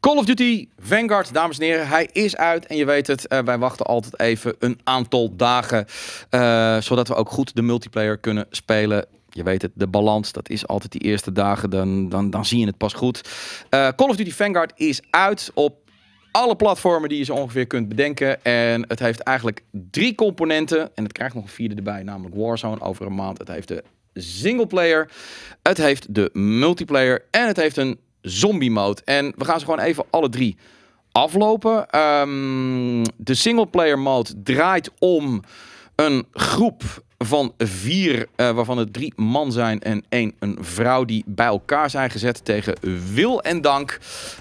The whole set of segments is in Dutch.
Call of Duty Vanguard, dames en heren, hij is uit. En je weet het, eh, wij wachten altijd even een aantal dagen. Eh, zodat we ook goed de multiplayer kunnen spelen. Je weet het, de balans, dat is altijd die eerste dagen. Dan, dan, dan zie je het pas goed. Eh, Call of Duty Vanguard is uit op alle platformen die je zo ongeveer kunt bedenken. En het heeft eigenlijk drie componenten. En het krijgt nog een vierde erbij, namelijk Warzone over een maand. Het heeft de singleplayer, het heeft de multiplayer en het heeft een zombie mode. En we gaan ze gewoon even alle drie aflopen. Ehm, de single player mode draait om een groep van vier, eh, waarvan het drie man zijn en één een vrouw, die bij elkaar zijn gezet tegen wil en dank.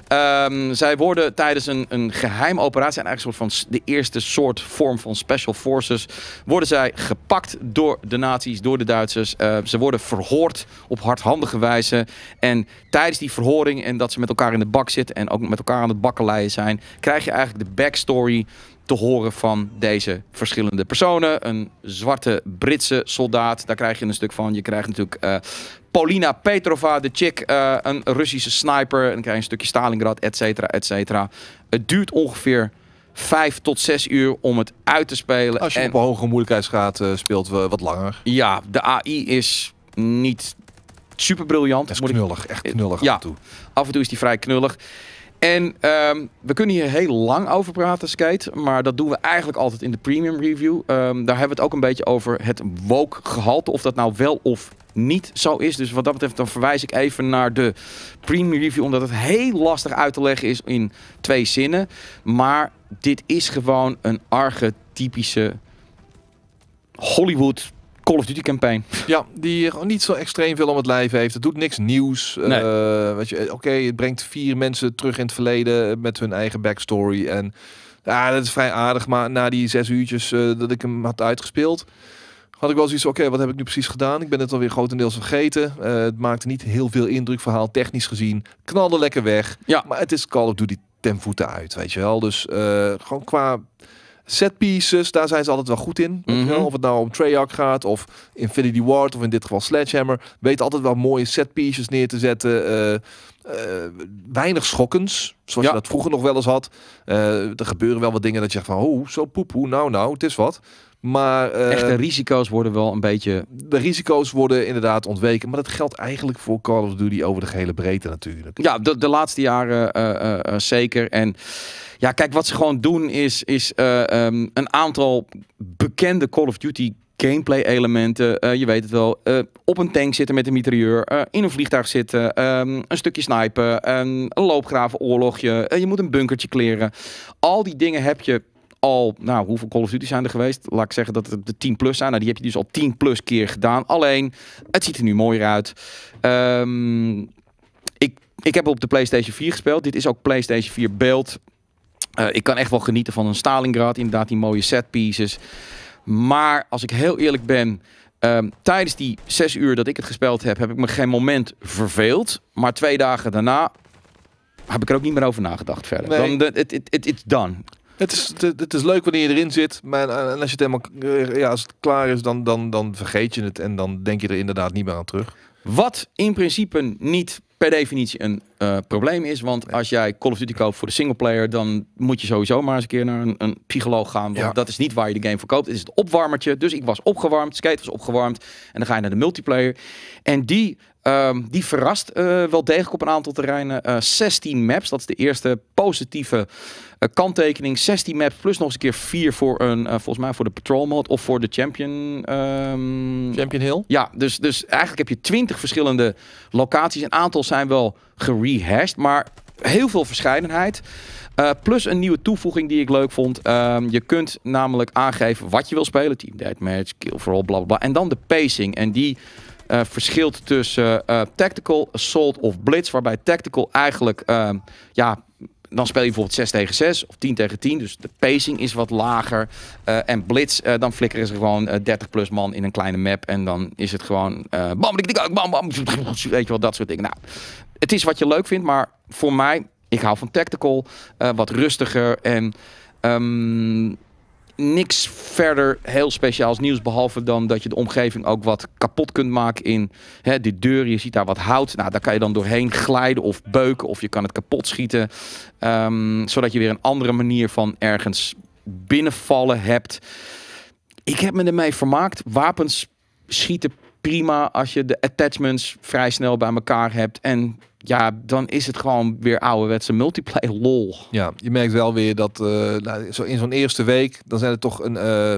Ehm, zij worden tijdens een, een geheime operatie, en eigenlijk een soort van de eerste soort vorm van special forces, worden zij gepakt door de nazi's, door de Duitsers. Eh, ze worden verhoord op hardhandige wijze. En tijdens die verhoring en dat ze met elkaar in de bak zitten en ook met elkaar aan het bakkeleien zijn, krijg je eigenlijk de backstory te horen van deze verschillende personen. Een zwarte Britse soldaat, daar krijg je een stuk van. Je krijgt natuurlijk uh, eh, Polina Petrova, de chick, eh, een Russische sniper. En dan krijg je een stukje Stalingrad, et cetera, et cetera. Het duurt ongeveer vijf tot zes uur om het uit te spelen. Als je op een hoge moeilijkheidsgraad eh, speelt, speelt, wat langer. Ja, de AI is niet super briljant. Is knullig, echt knullig ja, af en toe. Af en toe is die vrij knullig. En ehm, we kunnen hier heel lang over praten, Skate. Maar dat doen we eigenlijk altijd in de premium review. Ehm, daar hebben we het ook een beetje over het woke gehalte. Of dat nou wel of niet zo is. Dus wat dat betreft dan verwijs ik even naar de premium review. Omdat het heel lastig uit te leggen is in twee zinnen. Maar dit is gewoon een archetypische Hollywood Call of Duty campaign. Ja, die gewoon niet zo extreem veel om het lijf heeft. Het doet niks nieuws. Eh, nee. Uh, je, eh, oké, het brengt vier mensen terug in het verleden met hun eigen backstory. En ja, dat is vrij aardig. Maar na die zes uurtjes eh, dat ik hem had uitgespeeld, had ik wel zoiets oké, wat heb ik nu precies gedaan? Ik ben het alweer grotendeels vergeten. het maakte niet heel veel indruk, verhaal technisch gezien. Knalde lekker weg. Ja. Maar het is Call of Duty ten voeten uit, weet je wel. Dus gewoon qua setpieces, daar zijn ze altijd wel goed in. Mhm. Of het nou om Treyarch gaat, of Infinity Ward, of in dit geval Sledgehammer. Weet altijd wel mooie setpieces neer te zetten. Eh, eh, weinig schokkens, zoals je dat vroeger nog wel eens had. Eh, er gebeuren wel wat dingen dat je zegt van, oh, zo poepoe, nou nou, het is wat. Maar, uh, Echte risico's worden wel een beetje... De risico's worden inderdaad ontweken. Maar dat geldt eigenlijk voor Call of Duty over de gehele breedte natuurlijk. Ja, de, de laatste jaren eh, eh, zeker. En ja, kijk, wat ze gewoon doen is, is ehm, een aantal bekende Call of Duty gameplay elementen. je weet het wel. op een tank zitten met een mitrailleur. in een vliegtuig zitten. Ehm, een stukje snipen. Um, een loopgravenoorlogje. je moet een bunkertje kleren. Al die dingen heb je al, nou, hoeveel Call of Duty zijn er geweest? Laat ik zeggen dat het de 10 plus zijn. Nou, die heb je dus al 10 plus keer gedaan. Alleen, het ziet er nu mooier uit. Ehm, ik, ik heb op de PlayStation 4 gespeeld. Dit is ook PlayStation 4 beeld. Eh, ik kan echt wel genieten van een Stalingrad. Inderdaad, die mooie set pieces. Maar als ik heel eerlijk ben. Ehm, tijdens die zes uur dat ik het gespeeld heb, heb ik me geen moment verveeld. Maar twee dagen daarna heb ik er ook niet meer over nagedacht verder. Nee. Dan, het it, it, it's done. Het is, het, is leuk wanneer je erin zit. Maar eh, als, je het helemaal, eh, ja, als het klaar is, dan, dan, dan vergeet je het. En dan denk je er inderdaad niet meer aan terug. Wat in principe niet per definitie een eh, probleem is. Want als jij Call of Duty koopt voor de singleplayer, dan moet je sowieso maar eens een keer naar een, een psycholoog gaan. Want dat is niet waar je de game voor koopt. Het is het opwarmertje. Dus ik was opgewarmd, skate was opgewarmd. En dan ga je naar de multiplayer. En die Ehm, die verrast eh, wel degelijk op een aantal terreinen. 16 eh, maps, dat is de eerste positieve eh, kanttekening. 16 maps plus nog eens een keer 4 voor een, volgens mij voor de patrol mode of voor de champion. Ehm, champion Hill? Ja, dus, dus eigenlijk heb je 20 verschillende locaties. Een aantal zijn wel gerehashed, maar heel veel verscheidenheid. plus een nieuwe toevoeging die ik leuk vond. Ehm, je kunt namelijk aangeven wat je wil spelen. Team deathmatch, kill for all, blablabla. bla bla. En dan de pacing. En die uh, verschilt tussen uh, tactical, assault of blitz. Waarbij tactical eigenlijk, ehm, ja, dan speel je bijvoorbeeld 6 tegen 6 of 10 tegen 10. Dus de pacing is wat lager. Uh, en blitz, uh, dan flikkeren ze gewoon 30 plus man in een kleine map. En dan is het gewoon bam, dik, bam, bam. Weet je wel, dat soort dingen. Nou, het is wat je leuk vindt, maar voor mij, ik hou van tactical. wat rustiger en... Um, niks verder heel speciaals nieuws. Behalve dan dat je de omgeving ook wat kapot kunt maken in hè, die deur. Je ziet daar wat hout. Nou, daar kan je dan doorheen glijden of beuken. Of je kan het kapot schieten. Ehm, zodat je weer een andere manier van ergens binnenvallen hebt. Ik heb me ermee vermaakt. Wapens schieten prima als je de attachments vrij snel bij elkaar hebt. En ja, dan is het gewoon weer ouderwetse multiplayer lol. Ja, je merkt wel weer dat eh, nou, zo in zo'n eerste week, dan zijn er toch een, eh,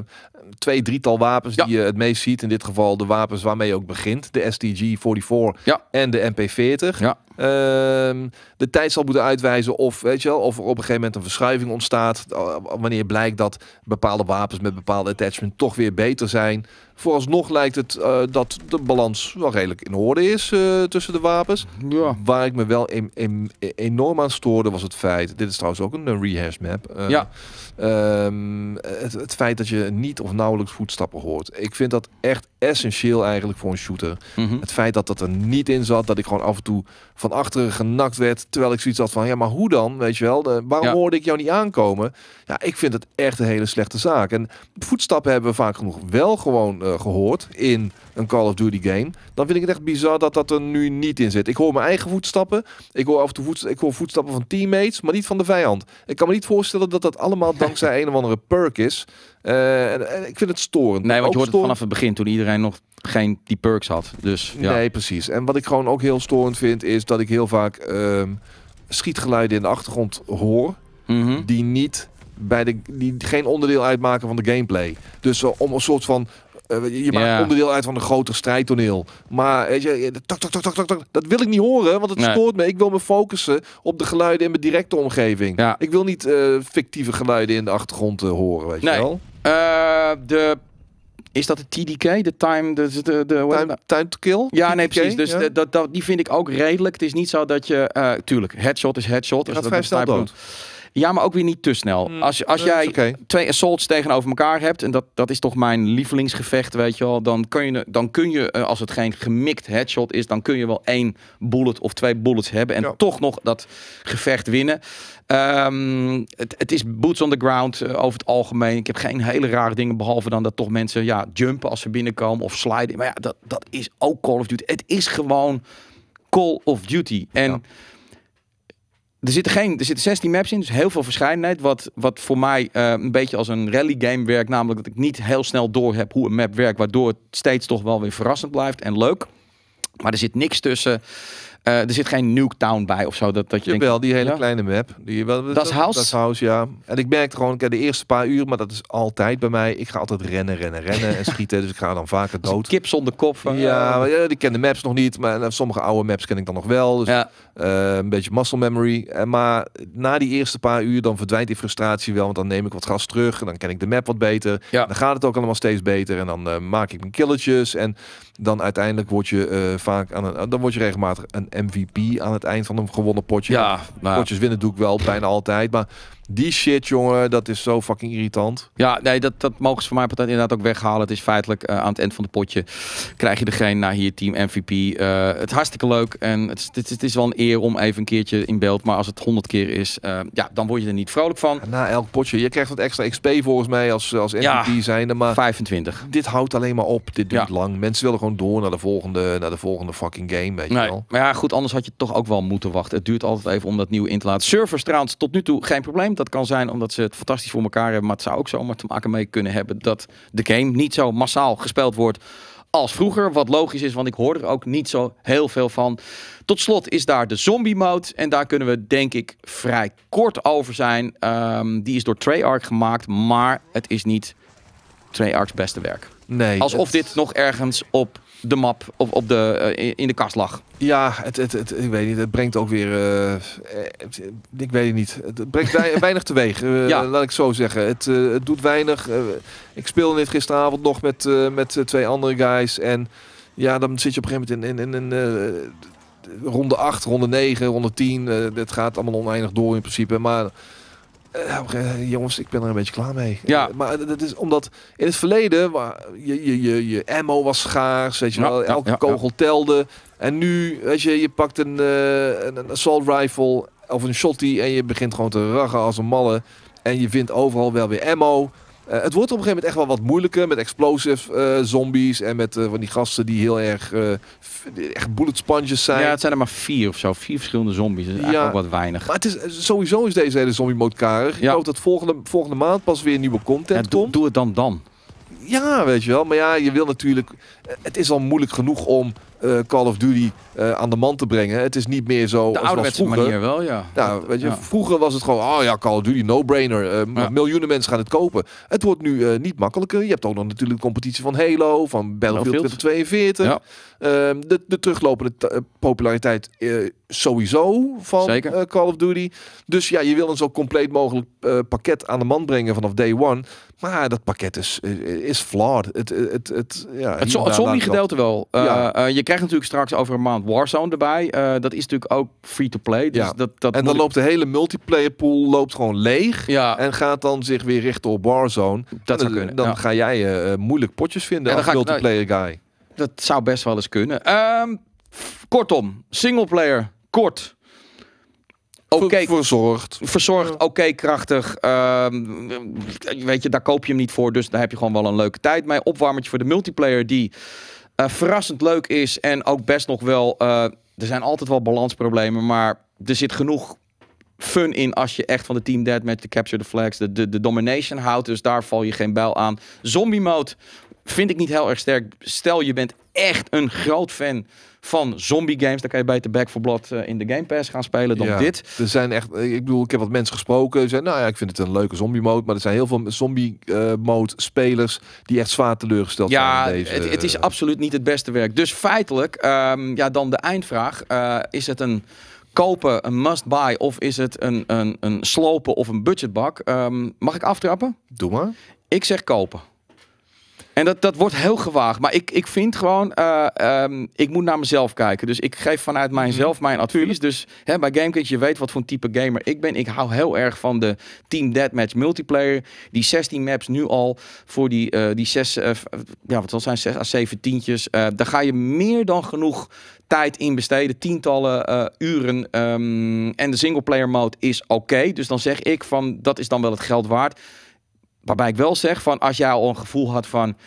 twee, drietal wapens die je het meest ziet. In dit geval de wapens waarmee je ook begint. De SDG 44 ja. en de MP40. Ja. Ehm, de tijd zal moeten uitwijzen of, weet je wel, of er op een gegeven moment een verschuiving ontstaat. Eh, wanneer blijkt dat bepaalde wapens met bepaalde attachment toch weer beter zijn. Vooralsnog lijkt het eh, dat de balans wel redelijk in orde is eh, tussen de wapens. Ja. Waar ik me wel in, enorm aan stoorde was het feit, dit is trouwens ook een rehash map. ja. Ehm, het, het, feit dat je niet of nauwelijks voetstappen hoort. Ik vind dat echt essentieel eigenlijk voor een shooter. Mhm. Het feit dat dat er niet in zat, dat ik gewoon af en toe van achteren genakt werd, terwijl ik zoiets had van, ja, maar hoe dan? Weet je wel, de, waarom hoorde ik jou niet aankomen? Ja, ik vind het echt een hele slechte zaak. En voetstappen hebben we vaak genoeg wel gewoon eh, gehoord in een Call of Duty game. Dan vind ik het echt bizar dat dat er nu niet in zit. Ik hoor mijn eigen voetstappen, ik hoor af en toe voet, ik hoor voetstappen van teammates, maar niet van de vijand. Ik kan me niet voorstellen dat dat allemaal dankzij een of andere perk is. Eh, en, en, ik vind het storend. Nee, want je hoort het vanaf het begin toen iedereen nog geen die perks had. Dus, ja. Nee, precies. En wat ik gewoon ook heel storend vind, is dat ik heel vaak ehm, schietgeluiden in de achtergrond hoor. Mhm. Die niet bij de die geen onderdeel uitmaken van de gameplay. Dus eh, om een soort van eh, je maakt onderdeel uit van een groter strijdtoneel. Maar weet je, eh, dat wil ik niet horen, want het nee. stoort me. Ik wil me focussen op de geluiden in mijn directe omgeving. Ja. Ik wil niet fictieve geluiden in de achtergrond horen, weet je wel. de is dat de TDK? De time, de, de, de, time, time to kill? Ja, nee, precies. Dus dat, dat, die vind ik ook redelijk. Het is niet zo dat je... Eh, tuurlijk, headshot is headshot. dat is snel dood. Ja, maar ook weer niet te snel. Hmm. als, als jij twee assaults tegenover elkaar hebt, en dat, dat is toch mijn lievelingsgevecht, weet je wel, dan kun je, dan kun je eh, als het geen gemikt headshot is, dan kun je wel één bullet of twee bullets hebben en toch nog dat gevecht winnen. Ehm, het, het, is boots on the ground eh, over het algemeen. Ik heb geen hele rare dingen, behalve dan dat toch mensen ja, jumpen als ze binnenkomen of sliden. Maar ja, dat, dat is ook Call of Duty. Het is gewoon Call of Duty. En er zitten, geen, er zitten 16 maps in, dus heel veel verscheidenheid. Wat, wat voor mij eh, een beetje als een rally game werkt. Namelijk dat ik niet heel snel door heb hoe een map werkt. Waardoor het steeds toch wel weer verrassend blijft en leuk. Maar er zit niks tussen eh, er zit geen Town bij of zo. Dat, dat je Jawel, die hele kleine map. Die, wel, House? House, ja. En ik merkte gewoon, ik heb de eerste paar uur, maar dat is altijd bij mij. Ik ga altijd rennen, rennen, rennen en schieten. Dus ik ga dan vaker dood. Kip zonder kop. ja, eh, Die ja, ken de maps nog niet. Maar sommige oude maps ken ik dan nog wel. Dus, ja. Eh, een beetje muscle memory. En maar na die eerste paar uur, dan verdwijnt die frustratie wel. Want dan neem ik wat gas terug. En dan ken ik de map wat beter. Ja. Dan gaat het ook allemaal steeds beter. En dan maak ik mijn killetjes. En dan uiteindelijk word je vaak aan een, dan word je regelmatig een MVP aan het eind van een gewonnen potje. Nou ja, potjes winnen doe ik wel bijna altijd. Maar die shit, jongen, dat is zo fucking irritant. Ja, nee, dat, dat mogen ze voor mij inderdaad ook weghalen. Het is feitelijk eh, aan het eind van het potje krijg je degene naar nou, hier team MVP. Eh, het hartstikke leuk en het, het, het, is wel een eer om even een keertje in beeld. Maar als het honderd keer is, eh, ja, dan word je er niet vrolijk van. Na elk potje, je krijgt wat extra XP volgens mij als, als MVP zijn Maar 25. Dit houdt alleen maar op. Dit duurt lang. Mensen willen gewoon door naar de volgende, naar de volgende fucking game, weet je nee. wel. Maar ja, goed, anders had je toch ook wel moeten wachten. Het duurt altijd even om dat nieuwe in te laten. Servers trouwens, tot nu toe geen probleem dat kan zijn omdat ze het fantastisch voor elkaar hebben. Maar het zou ook zomaar te maken mee kunnen hebben dat de game niet zo massaal gespeeld wordt als vroeger. Wat logisch is, want ik hoor er ook niet zo heel veel van. Tot slot is daar de zombie mode. En daar kunnen we denk ik vrij kort over zijn. Ehm, die is door Treyarch gemaakt, maar het is niet Treyarch's beste werk. Nee. Alsof dit nog ergens op de map op, op de, eh, in de kast lag. Ja, het, het, het, ik weet niet. Het brengt ook weer. Eh, ik weet het niet. Het brengt weinig teweeg. Uh, ja. Laat ik zo zeggen. Het, het doet weinig. ik speelde dit gisteravond nog met, met twee andere guys. En ja, dan zit je op een gegeven moment in. in, in, in ronde 8, ronde 9, ronde 10. dat gaat allemaal oneindig door in principe. Maar eh, eh, jongens, ik ben er een beetje klaar mee. Ja. Eh, maar dat is omdat in het verleden waar je, je, je, je ammo was schaars, weet je wel, elke kogel telde. En nu, weet je, je pakt een, een, assault rifle of een shotty en je begint gewoon te raggen als een malle. En je vindt overal wel weer ammo. Eh, het wordt op een gegeven moment echt wel wat moeilijker met explosive eh, zombies en met eh, van die gasten die heel erg echt bullet sponges zijn. Ja, het zijn er maar vier of zo. Vier verschillende zombies. Dat is ja, eigenlijk ook wat weinig. Maar het is, sowieso is deze hele zombie mode karig. Ja. Ik hoop dat volgende, volgende maand pas weer nieuwe content ja, do, komt. Doe het dan dan. Ja, weet je wel. Maar ja, je wil natuurlijk het is al moeilijk genoeg om eh, Call of Duty eh, aan de man te brengen. Het is niet meer zo. De ouderwetse manier wel, ja. Nou, weet je, Vroeger was het gewoon, oh ja, Call of Duty, no-brainer. Uh, Miljoenen mensen gaan het kopen. Het wordt nu niet makkelijker. Je hebt ook nog natuurlijk de competitie van Halo, van Battlefield, 2042. 42. Ehm, de, de teruglopende populariteit sowieso van Call of Duty. Dus ja, je wil een zo compleet mogelijk pakket aan de man brengen vanaf day one. Maar dat pakket is, is flawed. Het, het, het, ja, zombie-gedeelte wel. Eh, eh, je krijgt natuurlijk straks over een maand Warzone erbij. Eh, dat is natuurlijk ook free-to-play. Dus ja. dat, dat en dan loopt de hele multiplayer pool loopt gewoon leeg. Ja. En gaat dan zich weer richten op Warzone. Dat dan, zou kunnen. Dan ga jij moeilijk potjes vinden als nou, multiplayer guy. Dat zou best wel eens kunnen. Ehm, kortom, single player kort Oké, verzorgd. Verzorgd, oké, krachtig. Ehm, weet je, daar koop je hem niet voor. Dus daar heb je gewoon wel een leuke tijd mee. Opwarmertje voor de multiplayer, die eh, verrassend leuk is. En ook best nog wel. Eh, er zijn altijd wel balansproblemen. Maar er zit genoeg fun in als je echt van de Team Dead met de Capture the Flags, de, de, de domination houdt. Dus daar val je geen bel aan. Zombie mode Vind ik niet heel erg sterk. Stel je bent echt een groot fan van zombie games. Dan kan je bij The Back for Blood eh, in de Game Pass gaan spelen dan dit. Er zijn echt, eh, ik bedoel, ik heb wat mensen gesproken. zeiden, nou ja, ik vind het een leuke zombie mode. Maar er zijn heel veel zombie eh, mode spelers die echt zwaar teleurgesteld ja, zijn. Ja, het, het, is absoluut niet het beste werk. Dus feitelijk, ehm, ja, dan de eindvraag. is het een kopen, een must-buy of is het een, een, een slopen of een budgetbak? Ehm, mag ik aftrappen? Doe maar. Ik zeg kopen. En dat, dat wordt heel gewaagd. Maar ik, ik vind gewoon, eh, ehm, ik moet naar mezelf kijken. Dus ik geef vanuit mijzelf mhm. mijn advies. Dus hè, bij GameKit, je weet wat voor een type gamer ik ben. Ik hou heel erg van de Team Deathmatch multiplayer. Die 16 maps nu al voor die, eh, die 6, eh, ja wat zal zijn, 6 à 7 tientjes. daar ga je meer dan genoeg tijd in besteden. Tientallen uren. Ehm, en de singleplayer mode is oké. Dus dan zeg ik van, dat is dan wel het geld waard. Waarbij ik wel zeg van als jij al een gevoel had van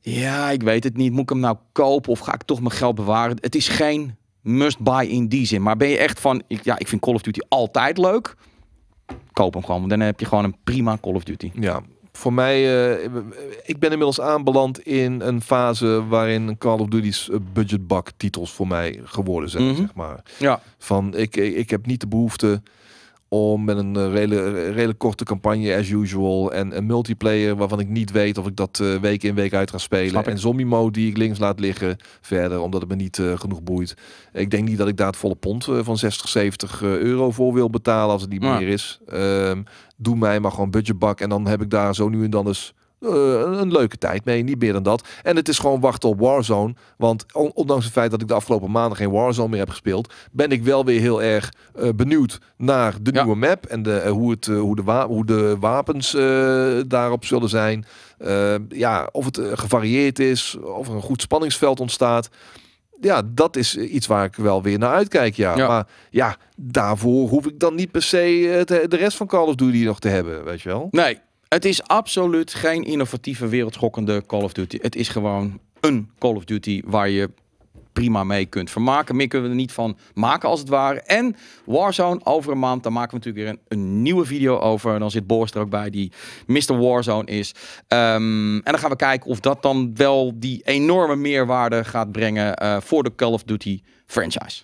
ja, ik weet het niet, moet ik hem nou kopen of ga ik toch mijn geld bewaren? Het is geen must buy in die zin. Maar ben je echt van ik, ja, ik vind Call of Duty altijd leuk? Koop hem gewoon, want dan heb je gewoon een prima Call of Duty. Ja. Voor mij, eh, ik ben inmiddels aanbeland in een fase waarin Call of Duty's eh, budgetbak titels voor mij geworden zijn, mhm. zeg maar. Ja. Van, ik, ik heb niet de behoefte om met een eh, redelijk, redelijk korte campagne as usual en een multiplayer waarvan ik niet weet of ik dat uh, week in week uit ga spelen en zombie mode die ik links laat liggen verder omdat het me niet eh, genoeg boeit. Ik denk niet dat ik daar het volle pond van 60, 70 euro voor wil betalen als het niet meer is. Ehm, doe mij maar gewoon budgetbak en dan heb ik daar zo nu en dan eens eh, een leuke tijd mee, niet meer dan dat. En het is gewoon wachten op Warzone. Want ondanks het feit dat ik de afgelopen maanden geen Warzone meer heb gespeeld, ben ik wel weer heel erg eh, benieuwd naar de nieuwe map en de, eh, hoe, het, hoe, de hoe de wapens daarop zullen zijn. ja, of het gevarieerd is, of er een goed spanningsveld ontstaat ja, dat is iets waar ik wel weer naar uitkijk. Ja. ja. Maar ja, daarvoor hoef ik dan niet per se de rest van Call of Duty nog te hebben, weet je wel? Nee, het is absoluut geen innovatieve, wereldschokkende Call of Duty. Het is gewoon een Call of Duty waar je prima mee kunt vermaken. Meer kunnen we er niet van maken als het ware. En Warzone over een maand, daar maken we natuurlijk weer een, nieuwe video over. dan zit Boris er ook bij, die Mr. Warzone is. Ehm, en dan gaan we kijken of dat dan wel die enorme meerwaarde gaat brengen eh, voor de Call of Duty franchise.